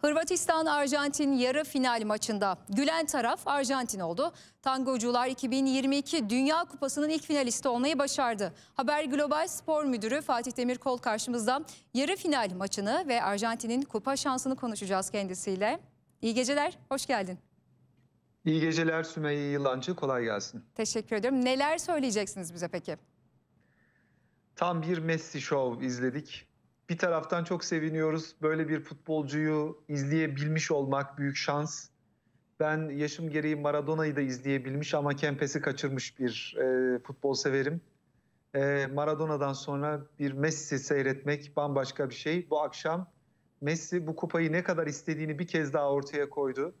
Hırvatistan-Arjantin yarı final maçında gülen taraf Arjantin oldu. Tangocular 2022 Dünya Kupası'nın ilk finalisti olmayı başardı. Haber Global Spor Müdürü Fatih Demirkol karşımızda yarı final maçını ve Arjantin'in kupa şansını konuşacağız kendisiyle. İyi geceler, hoş geldin. İyi geceler Sümeyye Yılancı, kolay gelsin. Teşekkür ediyorum. Neler söyleyeceksiniz bize peki? Tam bir Messi show izledik bir taraftan çok seviniyoruz. Böyle bir futbolcuyu izleyebilmiş olmak büyük şans. Ben yaşım gereği Maradona'yı da izleyebilmiş ama Kempes'i kaçırmış bir e, futbol severim. E, Maradona'dan sonra bir Messi seyretmek bambaşka bir şey. Bu akşam Messi bu kupayı ne kadar istediğini bir kez daha ortaya koydu.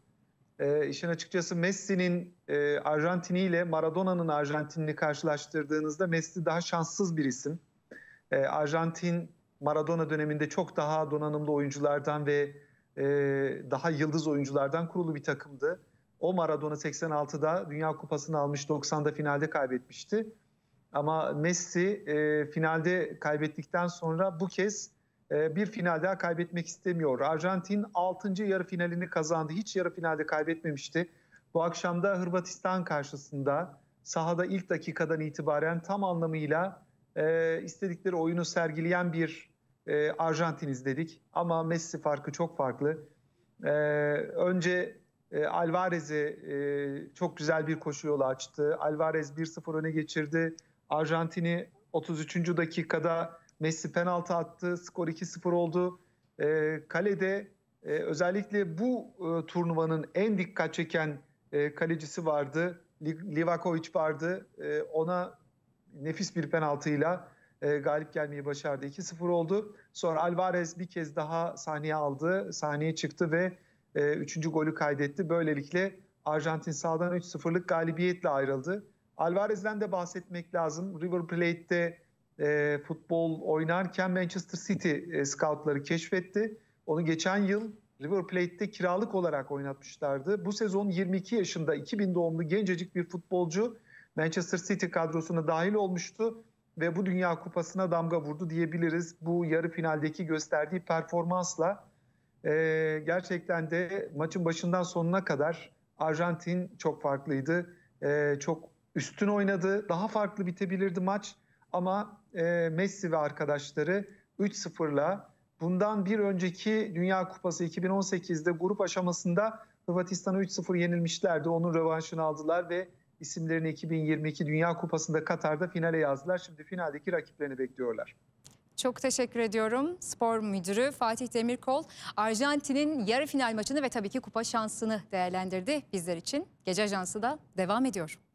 E, işin açıkçası Messi'nin e, Arjantin'i ile Maradona'nın Arjantin'ini karşılaştırdığınızda Messi daha şanssız bir isim. E, Arjantin Maradona döneminde çok daha donanımlı oyunculardan ve e, daha yıldız oyunculardan kurulu bir takımdı. O Maradona 86'da Dünya Kupası'nı almış, 90'da finalde kaybetmişti. Ama Messi e, finalde kaybettikten sonra bu kez e, bir final daha kaybetmek istemiyor. Arjantin 6. yarı finalini kazandı. Hiç yarı finalde kaybetmemişti. Bu akşam da Hırvatistan karşısında sahada ilk dakikadan itibaren tam anlamıyla e, istedikleri oyunu sergileyen bir e, Arjantin izledik ama Messi farkı çok farklı. E, önce e, Alvarez'i e, çok güzel bir koşu yolu açtı. Alvarez 1-0 öne geçirdi. Arjantin'i 33. dakikada Messi penaltı attı. Skor 2-0 oldu. E, kalede e, özellikle bu e, turnuvanın en dikkat çeken e, kalecisi vardı. Livakovic vardı. E, ona nefis bir penaltıyla e, galip gelmeyi başardı. 2-0 oldu. Sonra Alvarez bir kez daha sahneye aldı. Sahneye çıktı ve e, üçüncü golü kaydetti. Böylelikle Arjantin sağdan 3-0'lık galibiyetle ayrıldı. Alvarez'den de bahsetmek lazım. River Plate'de e, futbol oynarken Manchester City e, scoutları keşfetti. Onu geçen yıl River Plate'de kiralık olarak oynatmışlardı. Bu sezon 22 yaşında 2000 doğumlu gencecik bir futbolcu Manchester City kadrosuna dahil olmuştu ve bu Dünya Kupası'na damga vurdu diyebiliriz. Bu yarı finaldeki gösterdiği performansla e, gerçekten de maçın başından sonuna kadar Arjantin çok farklıydı. E, çok üstün oynadı. Daha farklı bitebilirdi maç ama e, Messi ve arkadaşları 3-0'la bundan bir önceki Dünya Kupası 2018'de grup aşamasında Hırvatistan'a 3-0 yenilmişlerdi. Onun revanşını aldılar ve isimlerini 2022 Dünya Kupası'nda Katar'da finale yazdılar. Şimdi finaldeki rakiplerini bekliyorlar. Çok teşekkür ediyorum. Spor Müdürü Fatih Demirkol, Arjantin'in yarı final maçını ve tabii ki kupa şansını değerlendirdi bizler için. Gece Ajansı da devam ediyor.